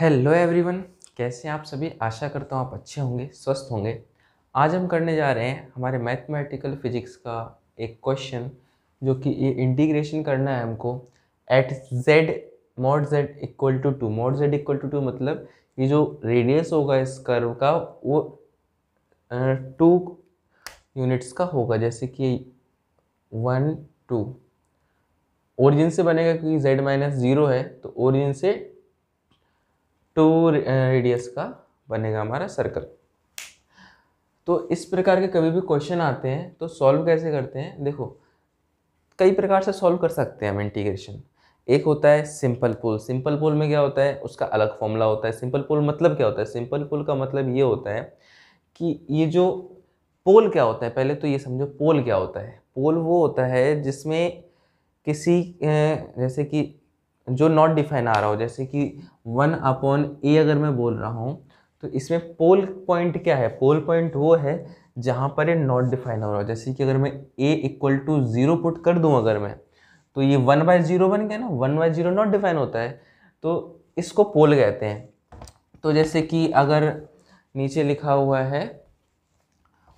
hello everyone कैसे आप सभी आशा करता हूँ आप अच्छे होंगे स्वस्थ होंगे आज हम करने जा रहे हैं हमारे मैथमेटिकल फिजिक्स का एक क्वेश्चन जो कि ये इंटीग्रेशन करना है हमको at Z mod Z equal to two mod Z equal to two मतलब ये जो रेडियस होगा इस कर्व का वो टू यूनिट्स का होगा जैसे कि वन टू ओरिजिन से बनेगा क्योंकि जेड माइनस ज़ीरो है तो ओरिजिन से टू रेडियस का बनेगा हमारा सर्कल तो इस प्रकार के कभी भी क्वेश्चन आते हैं तो सॉल्व कैसे करते हैं देखो कई प्रकार से सॉल्व कर सकते हैं हम इंटीग्रेशन एक होता है सिंपल पुल सिंपल पुल में क्या होता है उसका अलग फॉर्मूला होता है सिंपल पुल मतलब क्या होता है सिंपल पुल का मतलब ये होता है कि ये जो पोल क्या होता है पहले तो ये समझो पोल क्या होता है पोल वो होता है जिसमें किसी जैसे कि जो नॉट डिफाइन आ रहा हो जैसे कि वन अपॉन ए अगर मैं बोल रहा हूँ तो इसमें पोल पॉइंट क्या है पोल पॉइंट वो है जहाँ पर ये नॉट डिफाइन हो रहा हो जैसे कि अगर मैं A equal to zero put कर दूँ अगर मैं तो ये वन बाय ज़ीरो बन गया ना one by zero not define होता है तो इसको पोल कहते हैं तो जैसे कि अगर नीचे लिखा हुआ है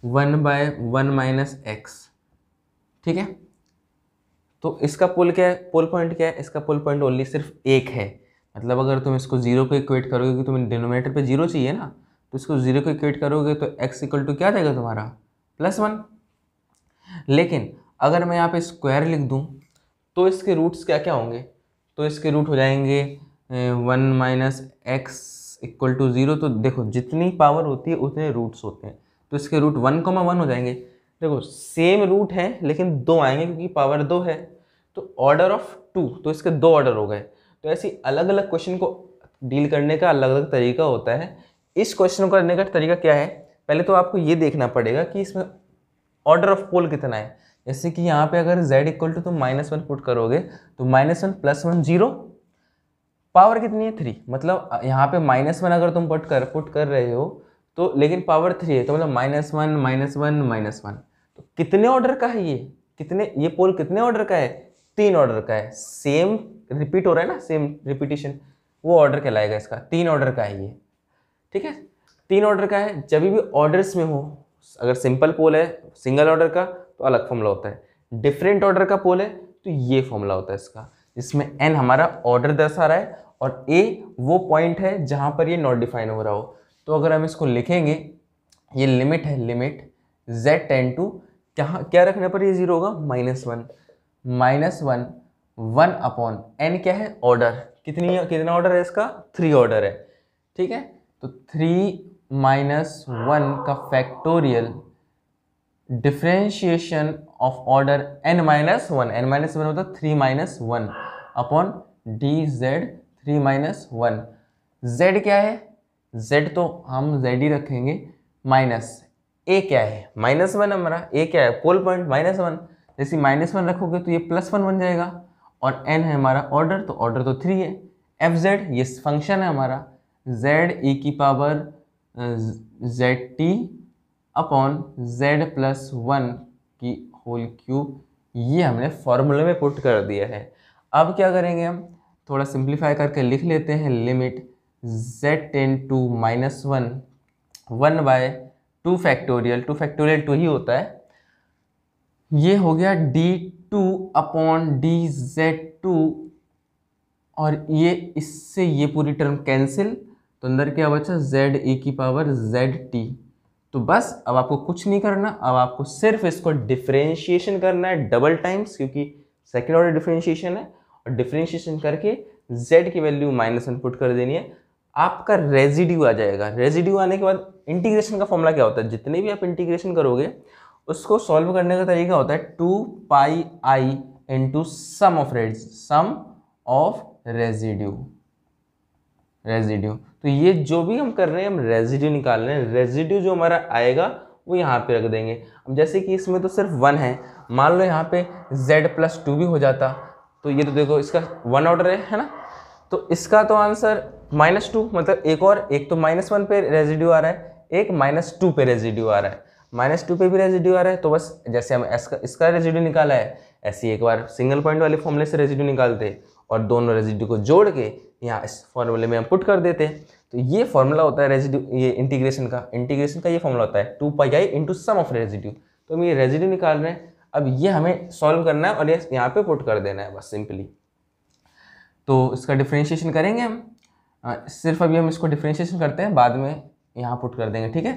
one by one minus X ठीक है तो इसका पुल क्या है पुल पॉइंट क्या है इसका पुल पॉइंट ओनली सिर्फ एक है मतलब अगर तुम इसको जीरो को इक्वेट करोगे कि तुम्हें डिनोमिनेटर पे जीरो चाहिए ना तो इसको जीरो को इक्वेट करोगे तो एक्स इक्वल टू क्या जाएगा तुम्हारा प्लस वन लेकिन अगर मैं यहाँ पे स्क्वायर लिख दूँ तो इसके रूट्स क्या क्या होंगे तो इसके रूट हो जाएंगे one minus X equal to zero तो देखो जितनी पावर होती है उतने रूट्स होते हैं तो इसके रूट वन कोमा वन हो जाएंगे देखो सेम रूट है लेकिन दो आएंगे क्योंकि पावर दो है तो ऑर्डर ऑफ टू तो इसके दो ऑर्डर हो गए तो ऐसे अलग अलग क्वेश्चन को डील करने का अलग अलग तरीका होता है इस क्वेश्चन को करने का तरीका क्या है पहले तो आपको ये देखना पड़ेगा कि इसमें ऑर्डर ऑफ पोल कितना है जैसे कि यहाँ पे अगर z इक्वल टू तुम माइनस वन पुट करोगे तो minus one plus one zero power कितनी है थ्री मतलब यहाँ पे माइनस वन अगर तुम पुट कर पुट कर रहे हो तो लेकिन पावर थ्री है तो मतलब minus one minus one minus one कितने ऑर्डर का है ये कितने ये पोल कितने ऑर्डर का है तीन ऑर्डर का है सेम रिपीट हो रहा है ना सेम रिपीटेशन वो ऑर्डर कहलाएगा इसका तीन ऑर्डर का है ये ठीक है तीन ऑर्डर का है जब भी ऑर्डर्स में हो अगर सिंपल पोल है सिंगल ऑर्डर का तो अलग फॉर्मूला होता है डिफरेंट ऑर्डर का पोल है तो ये फॉर्मूला होता है इसका जिसमें एन हमारा ऑर्डर दर्शा रहा है और ए वो पॉइंट है जहाँ पर ये नॉट डिफाइन हो रहा हो तो अगर हम इसको लिखेंगे ये लिमिट है लिमिट जेड टेन टू क्या क्या रखने पर ये जीरो होगा minus one minus one one upon N क्या है ऑर्डर कितनी कितना ऑर्डर है इसका थ्री ऑर्डर है ठीक है तो थ्री माइनस वन का factorial differentiation of order N minus one N minus one होता है three minus one upon D Z three minus one Z क्या है जेड तो हम जेड ही रखेंगे माइनस ए क्या है माइनस वन हमारा ए क्या है पोल पॉइंट माइनस वन जैसे माइनस वन रखोगे तो ये प्लस वन बन जाएगा और एन है हमारा ऑर्डर तो ऑर्डर तो थ्री है एफ जेड ये फंक्शन है हमारा जेड ई e की power Z T upon Z plus one की होल क्यूब ये हमने फॉर्मूले में पुट कर दिया है अब क्या करेंगे हम थोड़ा सिंप्लीफाई करके लिख लेते हैं limit Z tends to minus one one by two factorial two factorial two ही होता है ये हो गया D two upon D Z two और ये इससे ये पूरी टर्म कैंसिल तो अंदर क्या बचा जेड ए की पावर जेड टी तो बस अब आपको कुछ नहीं करना अब आपको सिर्फ इसको डिफ्रेंशिएशन करना है डबल टाइम्स क्योंकि सेकेंड ऑर्डर डिफ्रेंशिएशन है और डिफ्रेंशिएशन करके जेड की वैल्यू माइनस इनपुट कर देनी है आपका रेजिड्यू आ जाएगा रेजिड्यू आने के बाद इंटीग्रेशन का फॉर्मूला क्या होता है जितने भी आप इंटीग्रेशन करोगे उसको सॉल्व करने का तरीका होता है two pi I into sum of red sum of residue residue तो ये जो भी हम कर रहे हैं हम रेजिड्यू निकाल रहे हैं रेजिड्यू जो हमारा आएगा वो यहाँ पे रख देंगे अब जैसे कि इसमें तो सिर्फ वन है मान लो यहाँ पे जेड प्लस टू भी हो जाता तो ये तो देखो इसका वन ऑर्डर है है ना तो इसका तो आंसर माइनस टू मतलब एक और एक तो माइनस वन पे रेजिड्यू आ रहा है एक माइनस टू पे रेजिड्यू आ रहा है माइनस टू पे भी रेजिड्यू आ रहा है तो बस जैसे हम इसका इसका रेजिड्यू निकाला है ऐसे ही एक बार सिंगल पॉइंट वाले फॉर्मूले से रेजिड्यू निकालते और दोनों रेजिड्यू को जोड़ के यहाँ इस फॉर्मूले में हम पुट कर देते तो ये फॉर्मूला होता है रेजिड्यू ये इंटीग्रेशन का इंटीग्रेशन का ये फॉर्मूला होता है two pi I into sum of residue तो हम ये रेजिड्यू निकाल रहे हैं अब ये हमें सॉल्व करना है और ये यहाँ पे पुट कर देना है बस सिंपली तो इसका डिफ्रेंशिएशन करेंगे हम सिर्फ अभी हम इसको डिफ्रेंशिएशन करते हैं बाद में यहाँ पुट कर देंगे ठीक है